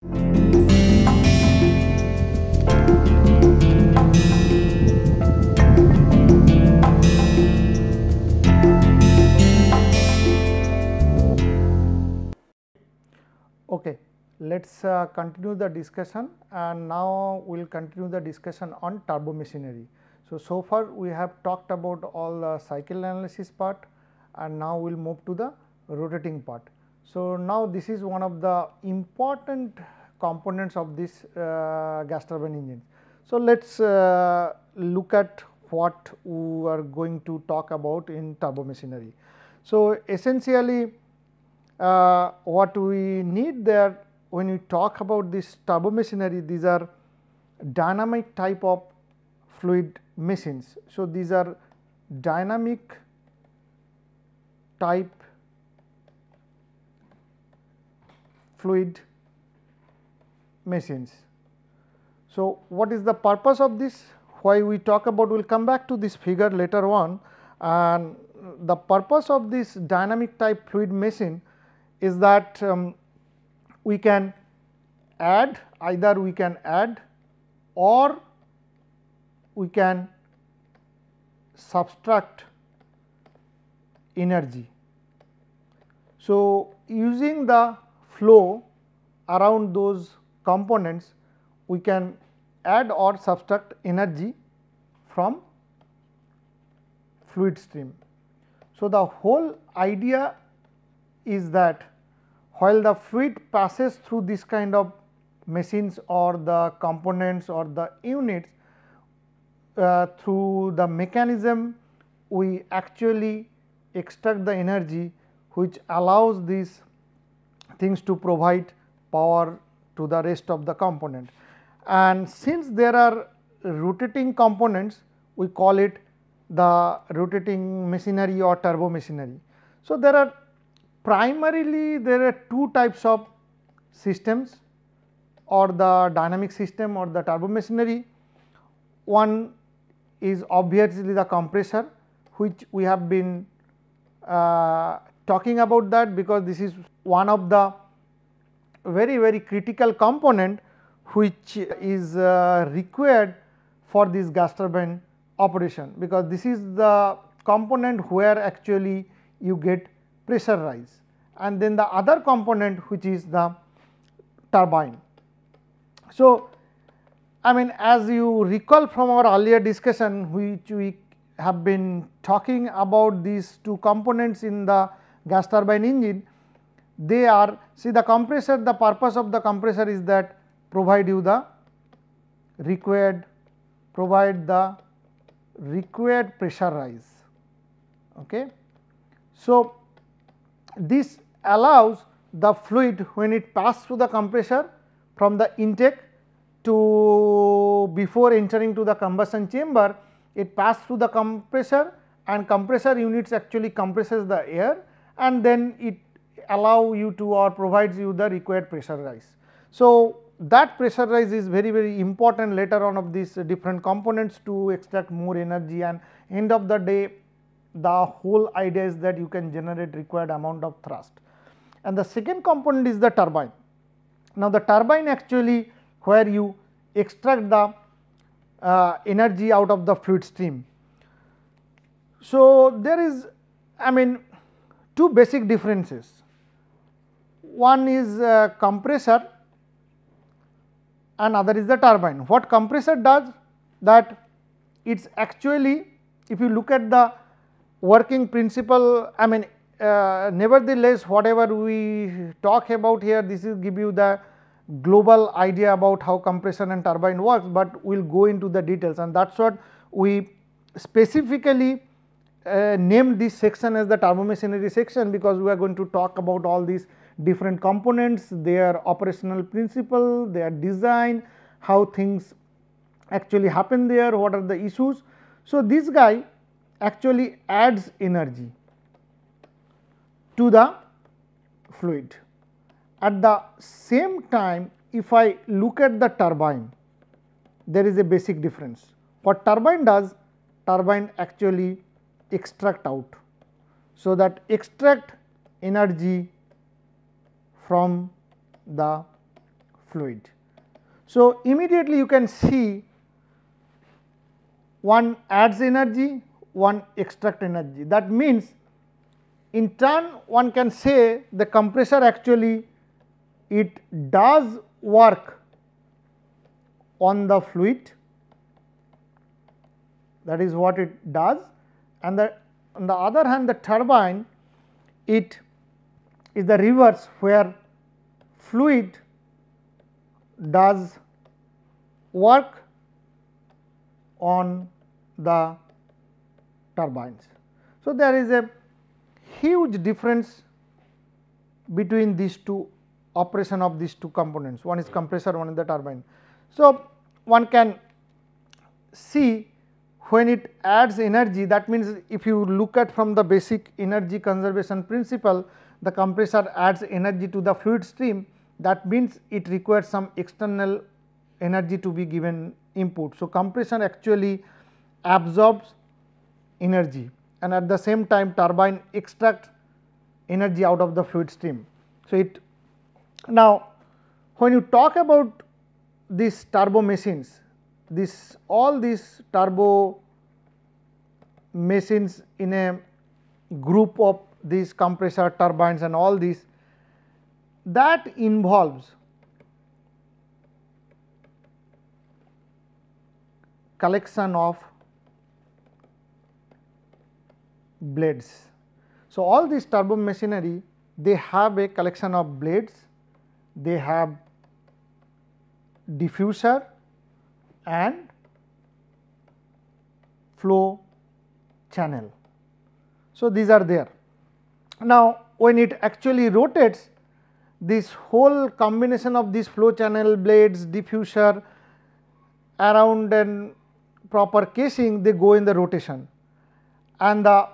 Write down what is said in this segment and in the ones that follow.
Okay, let us uh, continue the discussion and now we will continue the discussion on turbo machinery. So, so far we have talked about all the cycle analysis part and now we will move to the rotating part. So, now this is one of the important components of this uh, gas turbine engine. So, let us uh, look at what we are going to talk about in turbo machinery. So, essentially uh, what we need there when we talk about this turbo machinery these are dynamic type of fluid machines. So, these are dynamic type fluid machines. So, what is the purpose of this? Why we talk about, we will come back to this figure later on and the purpose of this dynamic type fluid machine is that um, we can add either we can add or we can subtract energy. So, using the flow around those components we can add or subtract energy from fluid stream. So, the whole idea is that while the fluid passes through this kind of machines or the components or the units uh, through the mechanism we actually extract the energy which allows this things to provide power to the rest of the component. And since there are rotating components, we call it the rotating machinery or turbo machinery. So, there are primarily there are two types of systems or the dynamic system or the turbo machinery. One is obviously the compressor which we have been uh, talking about that because this is one of the very very critical component which is uh, required for this gas turbine operation because this is the component where actually you get pressure rise and then the other component which is the turbine. So, I mean as you recall from our earlier discussion which we have been talking about these two components in the gas turbine engine, they are see the compressor the purpose of the compressor is that provide you the required provide the required pressure rise. Okay. So, this allows the fluid when it passes through the compressor from the intake to before entering to the combustion chamber, it passes through the compressor and compressor units actually compresses the air and then it allow you to or provides you the required pressure rise. So, that pressure rise is very very important later on of these different components to extract more energy and end of the day the whole idea is that you can generate required amount of thrust. And the second component is the turbine. Now, the turbine actually where you extract the uh, energy out of the fluid stream. So, there is I mean two basic differences. One is compressor and other is the turbine. What compressor does that it is actually if you look at the working principle I mean uh, nevertheless whatever we talk about here this is give you the global idea about how compression and turbine works, but we will go into the details and that is what we specifically Name uh, named this section as the turbomachinery section because we are going to talk about all these different components, their operational principle, their design, how things actually happen there, what are the issues. So, this guy actually adds energy to the fluid. At the same time, if I look at the turbine, there is a basic difference. What turbine does, turbine actually extract out. So, that extract energy from the fluid. So, immediately you can see one adds energy, one extract energy. That means, in turn one can say the compressor actually it does work on the fluid that is what it does and the on the other hand the turbine it is the reverse where fluid does work on the turbines. So, there is a huge difference between these two operation of these two components one is compressor one is the turbine. So, one can see when it adds energy that means if you look at from the basic energy conservation principle the compressor adds energy to the fluid stream that means it requires some external energy to be given input. So, compression actually absorbs energy and at the same time turbine extract energy out of the fluid stream. So, it now when you talk about these turbo machines this all these turbo machines in a group of these compressor turbines and all these that involves collection of blades. So, all these turbo machinery they have a collection of blades, they have diffuser and flow channel. So, these are there. Now, when it actually rotates this whole combination of these flow channel blades diffuser around and proper casing they go in the rotation and the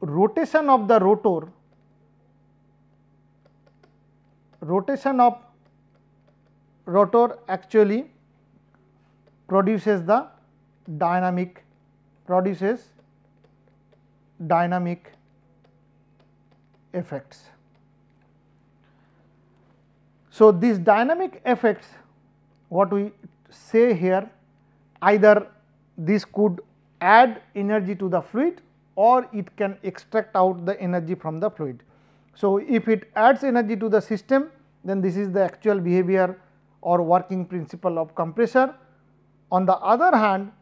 rotation of the rotor rotation of rotor actually produces the dynamic produces dynamic effects. So, these dynamic effects what we say here either this could add energy to the fluid or it can extract out the energy from the fluid. So, if it adds energy to the system then this is the actual behavior or working principle of compressor on the other hand,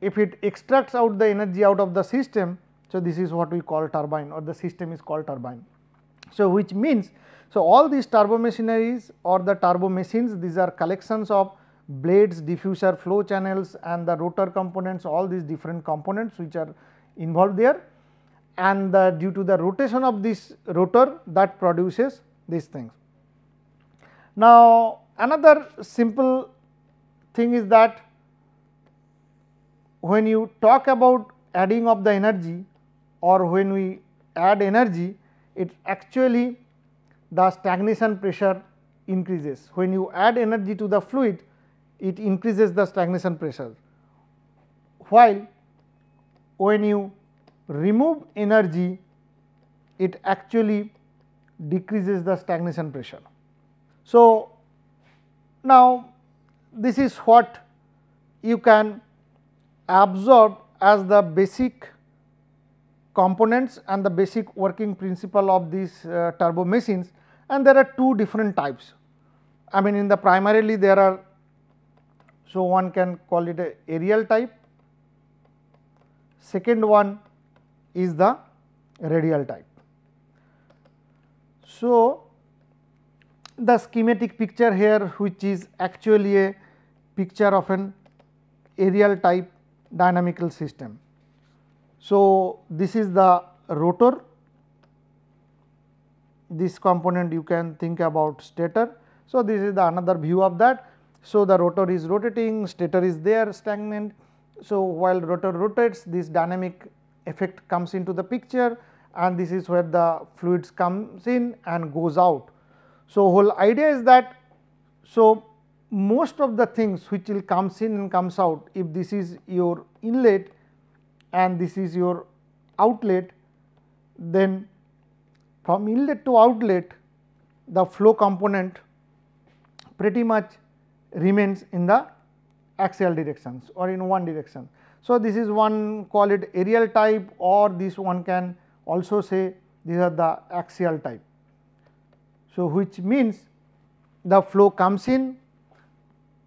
if it extracts out the energy out of the system, so this is what we call turbine or the system is called turbine. So, which means, so all these turbo machineries or the turbo machines, these are collections of blades, diffuser, flow channels and the rotor components, all these different components which are involved there and the, due to the rotation of this rotor that produces these things. Now, another simple thing is that when you talk about adding of the energy or when we add energy, it actually the stagnation pressure increases. When you add energy to the fluid, it increases the stagnation pressure. While when you remove energy, it actually decreases the stagnation pressure. So, now this is what you can absorbed as the basic components and the basic working principle of these uh, turbo machines and there are two different types. I mean in the primarily there are, so one can call it a aerial type, second one is the radial type. So, the schematic picture here which is actually a picture of an aerial type dynamical system. So, this is the rotor, this component you can think about stator. So, this is the another view of that. So, the rotor is rotating, stator is there stagnant. So, while rotor rotates this dynamic effect comes into the picture and this is where the fluids comes in and goes out. So, whole idea is that so most of the things which will comes in and comes out if this is your inlet and this is your outlet then from inlet to outlet the flow component pretty much remains in the axial directions or in one direction. So, this is one call it aerial type or this one can also say these are the axial type. So, which means the flow comes in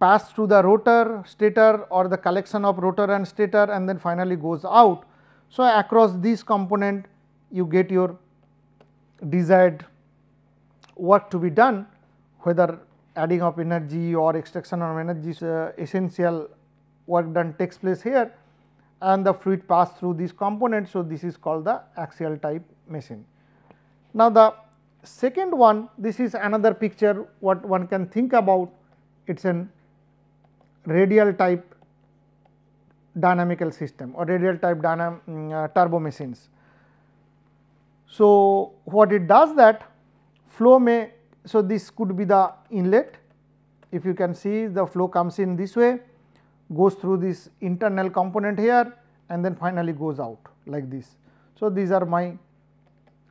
pass through the rotor, stator or the collection of rotor and stator and then finally goes out. So, across this component you get your desired work to be done whether adding of energy or extraction of energy uh, essential work done takes place here and the fluid pass through these components. So, this is called the axial type machine. Now, the second one this is another picture what one can think about it is an radial type dynamical system or radial type dynam, mm, uh, turbo machines. So, what it does that flow may, so this could be the inlet if you can see the flow comes in this way goes through this internal component here and then finally goes out like this. So, these are my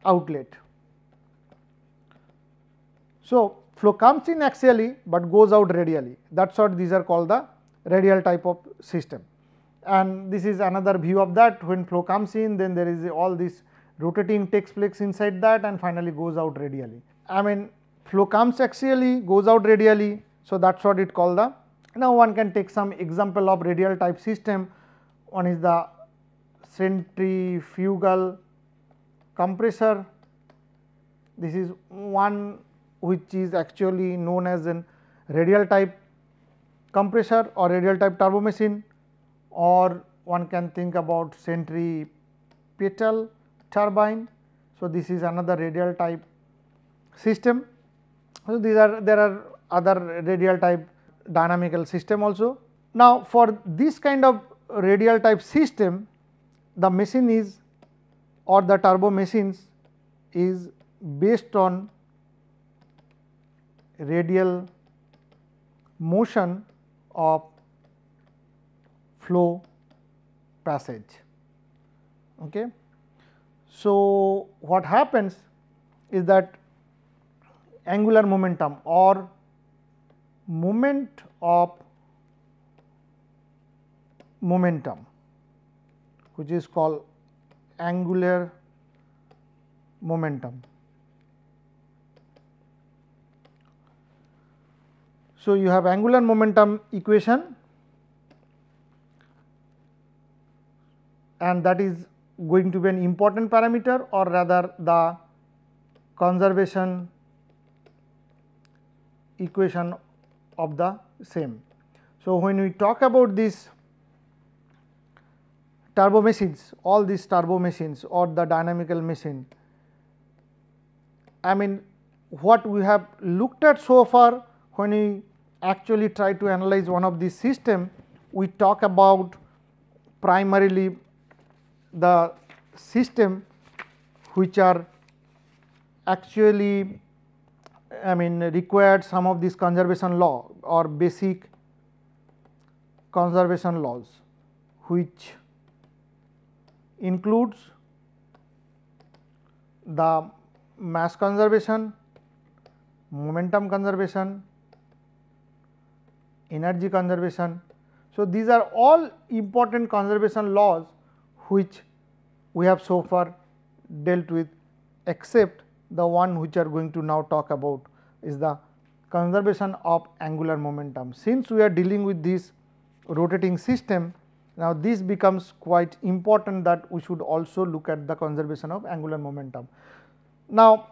outlet. So, flow comes in axially, but goes out radially that is what these are called the radial type of system. And this is another view of that when flow comes in then there is all this rotating takes place inside that and finally goes out radially. I mean flow comes axially goes out radially. So, that is what it called the now one can take some example of radial type system one is the centrifugal compressor this is one which is actually known as a radial type compressor or radial type turbo machine or one can think about centripetal turbine. So, this is another radial type system. So, these are there are other radial type dynamical system also. Now, for this kind of radial type system the machine is or the turbo machines is based on radial motion of flow passage. Okay. So, what happens is that angular momentum or moment of momentum which is called angular momentum So, you have angular momentum equation and that is going to be an important parameter or rather the conservation equation of the same. So, when we talk about these turbo machines, all these turbo machines or the dynamical machine, I mean what we have looked at so far when we actually try to analyze one of these system, we talk about primarily the system which are actually I mean required some of these conservation law or basic conservation laws which includes the mass conservation, momentum conservation, energy conservation. So, these are all important conservation laws which we have so far dealt with except the one which are going to now talk about is the conservation of angular momentum. Since we are dealing with this rotating system, now this becomes quite important that we should also look at the conservation of angular momentum. Now,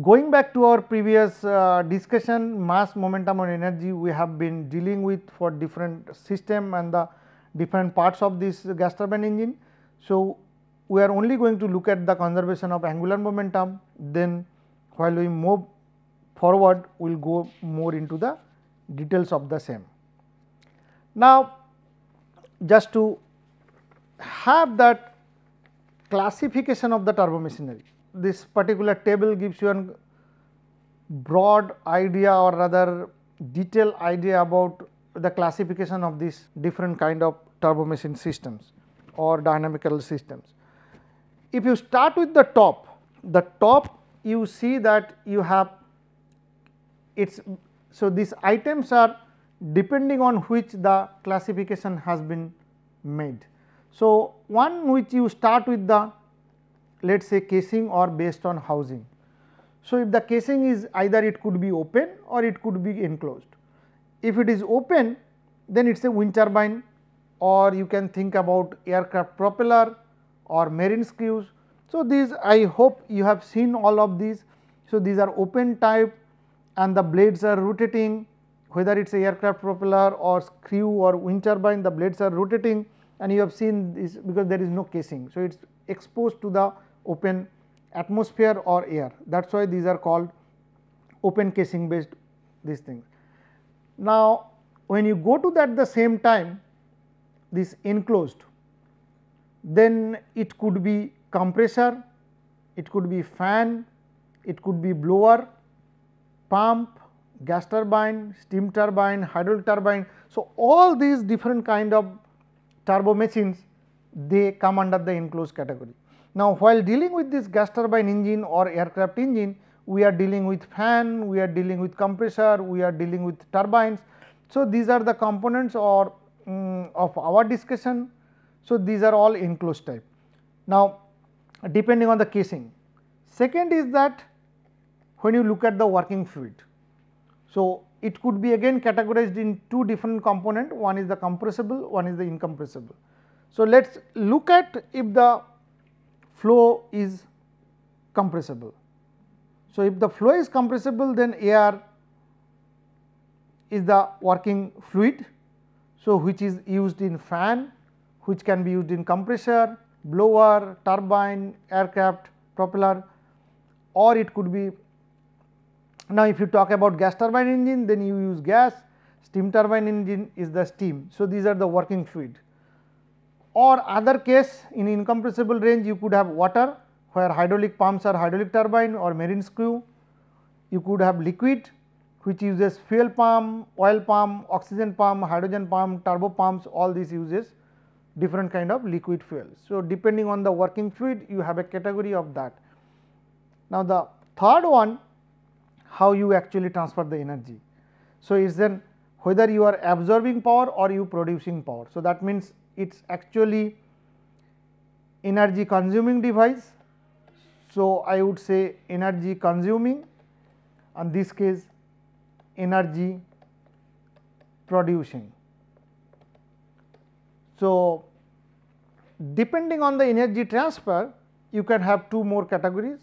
going back to our previous uh, discussion mass momentum and energy we have been dealing with for different system and the different parts of this gas turbine engine. So, we are only going to look at the conservation of angular momentum then while we move forward we will go more into the details of the same. Now, just to have that classification of the turbo machinery this particular table gives you a broad idea or rather detailed idea about the classification of these different kind of turbo machine systems or dynamical systems. If you start with the top, the top you see that you have it's so these items are depending on which the classification has been made. So, one which you start with the let us say casing or based on housing. So, if the casing is either it could be open or it could be enclosed. If it is open then it is a wind turbine or you can think about aircraft propeller or marine screws. So, these I hope you have seen all of these. So, these are open type and the blades are rotating whether it is aircraft propeller or screw or wind turbine the blades are rotating and you have seen this because there is no casing. So, it is exposed to the open atmosphere or air that is why these are called open casing based these things. Now, when you go to that the same time this enclosed then it could be compressor, it could be fan, it could be blower, pump, gas turbine, steam turbine, hydraulic turbine. So, all these different kind of turbo machines they come under the enclosed category. Now, while dealing with this gas turbine engine or aircraft engine, we are dealing with fan, we are dealing with compressor, we are dealing with turbines. So, these are the components or um, of our discussion. So, these are all enclosed type. Now, depending on the casing. Second is that when you look at the working fluid. So, it could be again categorized in two different component, one is the compressible, one is the incompressible. So, let us look at if the flow is compressible. So, if the flow is compressible then air is the working fluid. So, which is used in fan, which can be used in compressor, blower, turbine, aircraft, propeller or it could be. Now, if you talk about gas turbine engine then you use gas, steam turbine engine is the steam. So, these are the working fluid or other case in incompressible range you could have water where hydraulic pumps are hydraulic turbine or marine screw. You could have liquid which uses fuel pump, oil pump, oxygen pump, hydrogen pump, turbo pumps all these uses different kind of liquid fuel. So, depending on the working fluid you have a category of that. Now, the third one how you actually transfer the energy. So, is then whether you are absorbing power or you producing power. So, that means it is actually energy consuming device. So, I would say energy consuming and this case energy producing. So, depending on the energy transfer you can have two more categories.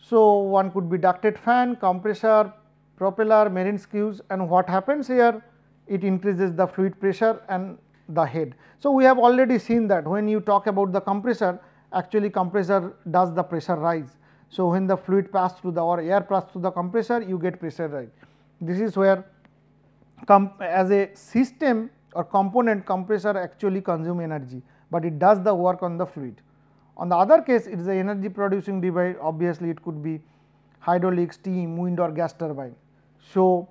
So, one could be ducted fan, compressor, propeller, marine screws and what happens here it increases the fluid pressure and the head. So, we have already seen that when you talk about the compressor actually compressor does the pressure rise. So, when the fluid pass through the or air pass through the compressor you get pressure rise. This is where as a system or component compressor actually consume energy, but it does the work on the fluid. On the other case it is an energy producing device obviously it could be hydraulic, steam, wind or gas turbine. So,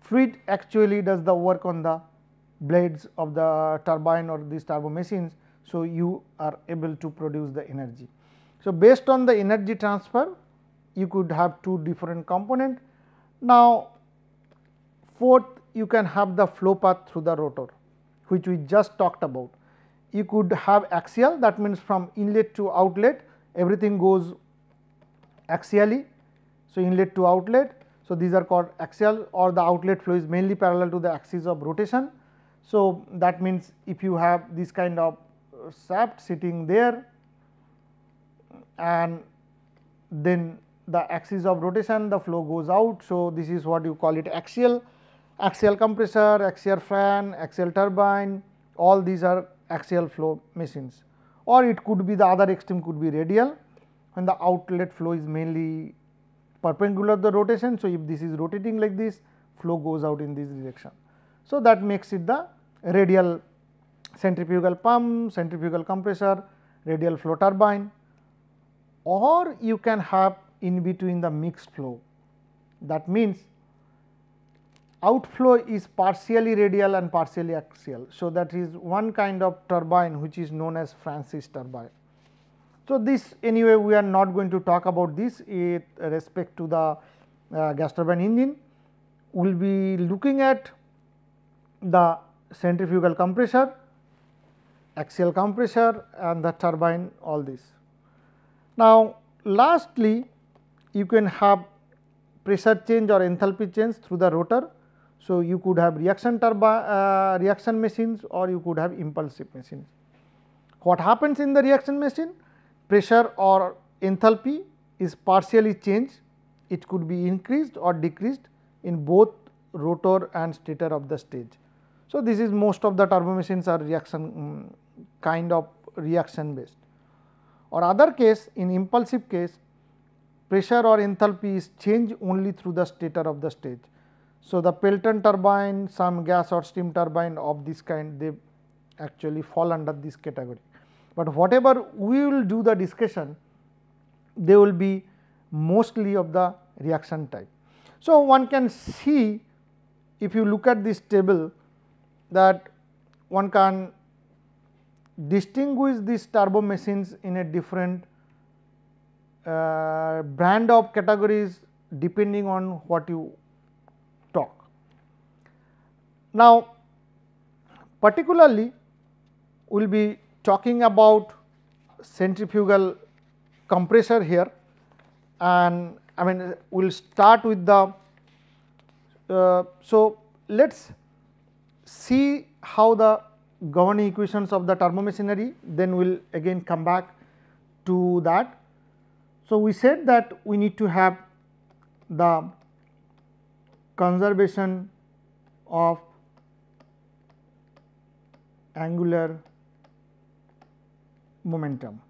fluid actually does the work on the blades of the turbine or these turbo machines. So, you are able to produce the energy. So, based on the energy transfer you could have two different component. Now, fourth you can have the flow path through the rotor which we just talked about. You could have axial that means from inlet to outlet everything goes axially. So, inlet to outlet. So, these are called axial or the outlet flow is mainly parallel to the axis of rotation so, that means if you have this kind of uh, shaft sitting there and then the axis of rotation the flow goes out. So, this is what you call it axial, axial compressor, axial fan, axial turbine all these are axial flow machines or it could be the other extreme could be radial when the outlet flow is mainly perpendicular to the rotation. So, if this is rotating like this flow goes out in this direction. So, that makes it the radial centrifugal pump, centrifugal compressor, radial flow turbine or you can have in between the mixed flow. That means, outflow is partially radial and partially axial. So, that is one kind of turbine which is known as Francis turbine. So, this anyway we are not going to talk about this with respect to the uh, gas turbine engine. We will be looking at the centrifugal compressor, axial compressor and the turbine all this. Now, lastly you can have pressure change or enthalpy change through the rotor. So, you could have reaction turbine uh, reaction machines or you could have impulse machines. What happens in the reaction machine? Pressure or enthalpy is partially changed, it could be increased or decreased in both rotor and stator of the stage. So, this is most of the turbo machines are reaction um, kind of reaction based or other case in impulsive case pressure or enthalpy is changed only through the stator of the stage. So, the Pelton turbine, some gas or steam turbine of this kind they actually fall under this category. But whatever we will do the discussion they will be mostly of the reaction type. So, one can see if you look at this table that one can distinguish these turbo machines in a different uh, brand of categories depending on what you talk. Now, particularly we will be talking about centrifugal compressor here and I mean we will start with the. Uh, so, let us see how the governing equations of the machinery then we will again come back to that. So, we said that we need to have the conservation of angular momentum.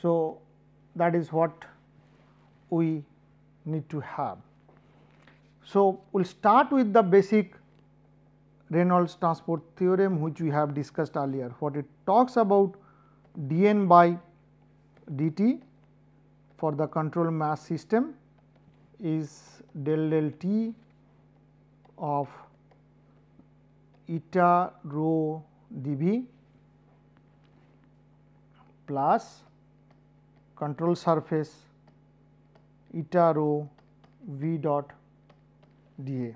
So, that is what we need to have. So, we will start with the basic Reynolds transport theorem which we have discussed earlier. What it talks about dn by dt for the control mass system is del del t of eta rho dv plus control surface eta rho v dot dA.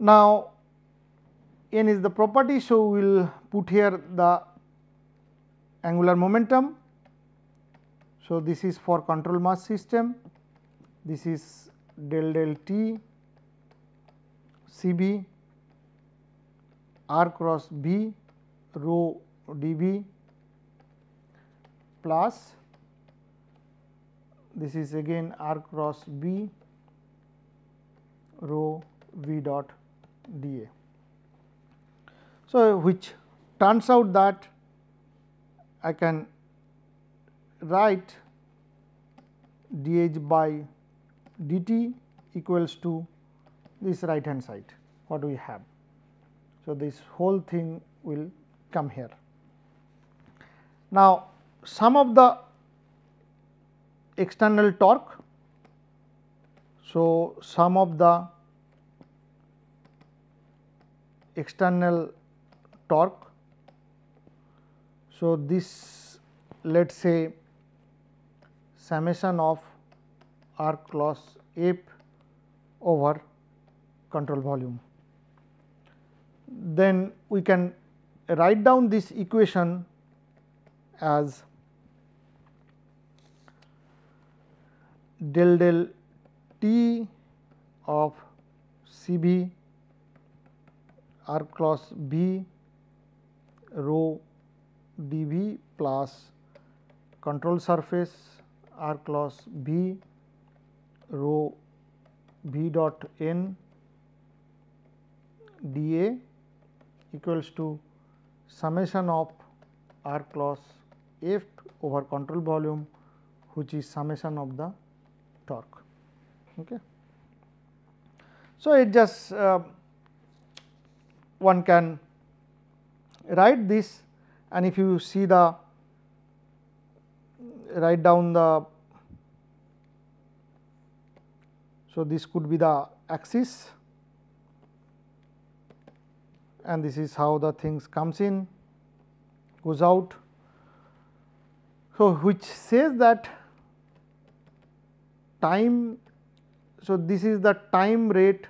Now, n is the property. So, we will put here the angular momentum. So, this is for control mass system, this is del del t C b r cross b rho d b plus this is again r cross b rho v dot dA. So, which turns out that I can write dH by dt equals to this right hand side what we have. So, this whole thing will come here. Now, sum of the external torque, so sum of the external torque. So, this let us say summation of R cross F over control volume. Then we can write down this equation as del del T of C B r cross b rho dv plus control surface r cross b rho b dot n dA equals to summation of r cross f over control volume which is summation of the torque. Okay. So, it just uh, one can write this and if you see the write down the so this could be the axis and this is how the things comes in goes out so which says that time so this is the time rate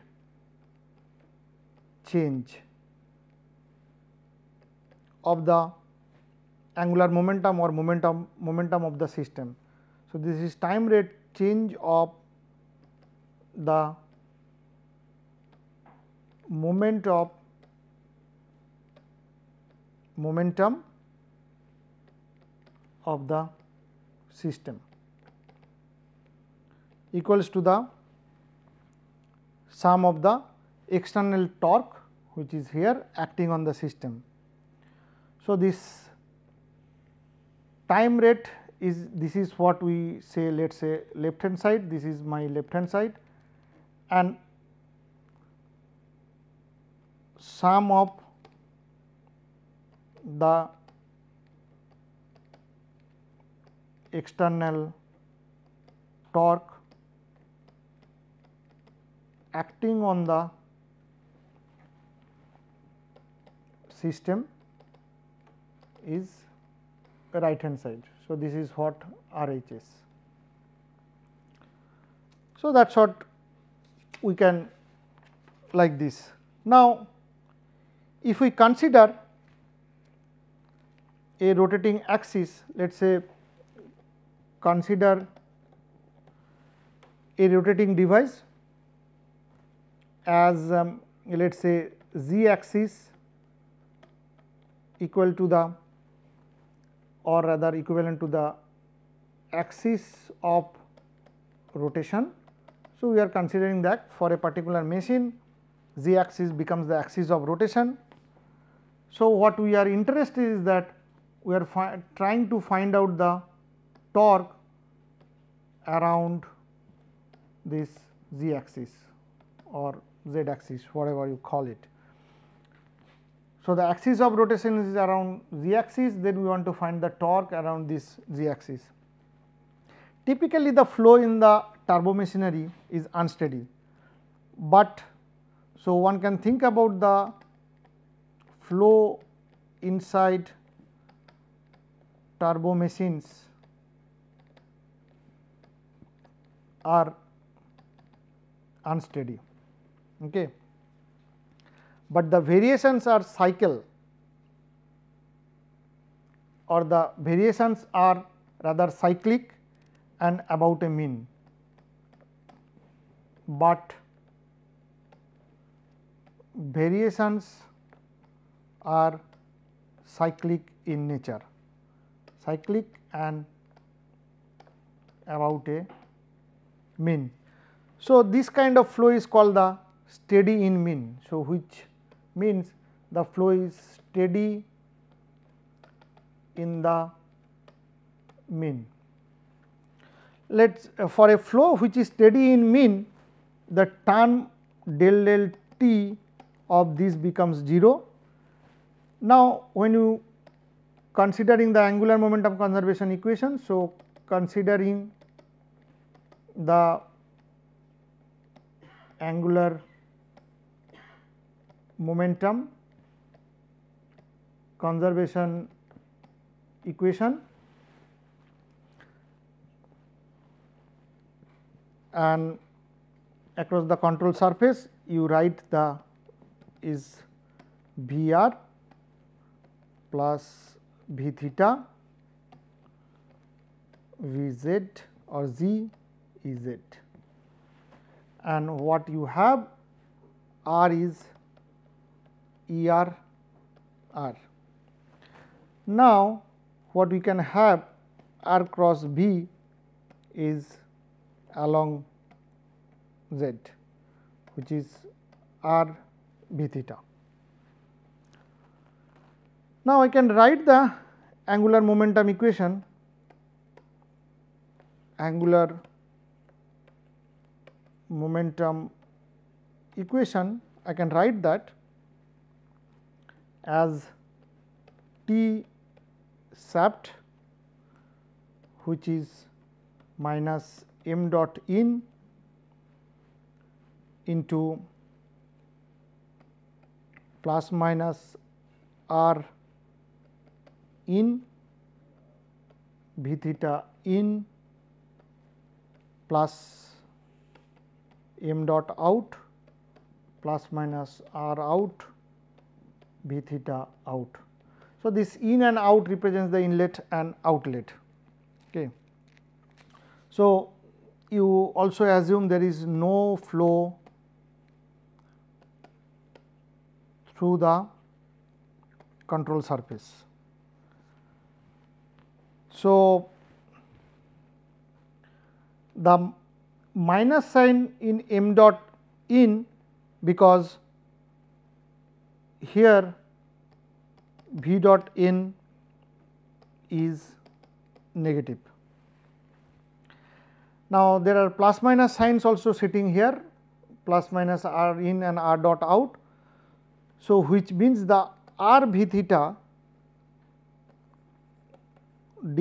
change of the angular momentum or momentum momentum of the system. So, this is time rate change of the moment of momentum of the system equals to the sum of the external torque which is here acting on the system. So, this time rate is this is what we say let us say left hand side this is my left hand side and sum of the external torque acting on the system is right hand side. So, this is what RH is. So, that is what we can like this. Now, if we consider a rotating axis, let us say consider a rotating device as um, let us say z axis equal to the or rather equivalent to the axis of rotation. So, we are considering that for a particular machine z axis becomes the axis of rotation. So, what we are interested is that we are trying to find out the torque around this z axis or z axis whatever you call it. So, the axis of rotation is around z axis then we want to find the torque around this z axis. Typically the flow in the turbo machinery is unsteady, but so one can think about the flow inside turbo machines are unsteady. Okay but the variations are cycle or the variations are rather cyclic and about a mean, but variations are cyclic in nature, cyclic and about a mean. So, this kind of flow is called the steady in mean. So, which means the flow is steady in the mean. Let us uh, for a flow which is steady in mean the term del del t of this becomes 0. Now, when you considering the angular momentum conservation equation. So, considering the angular momentum conservation equation and across the control surface you write the is V r plus V theta V z or z is it, and what you have r is E r r. Now, what we can have r cross b is along z which is r b theta. Now, I can write the angular momentum equation angular momentum equation I can write that as T sapt which is minus m dot in into plus minus r in v theta in plus m dot out plus minus r out b theta out. So, this in and out represents the inlet and outlet. Okay. So, you also assume there is no flow through the control surface. So, the minus sign in m dot in because here v dot n is negative. Now, there are plus minus signs also sitting here plus minus r in and r dot out. So, which means the r v theta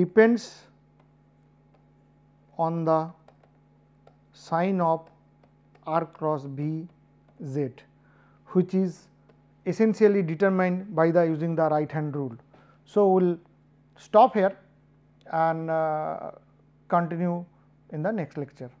depends on the sign of r cross b z which is essentially determined by the using the right hand rule. So, we will stop here and uh, continue in the next lecture.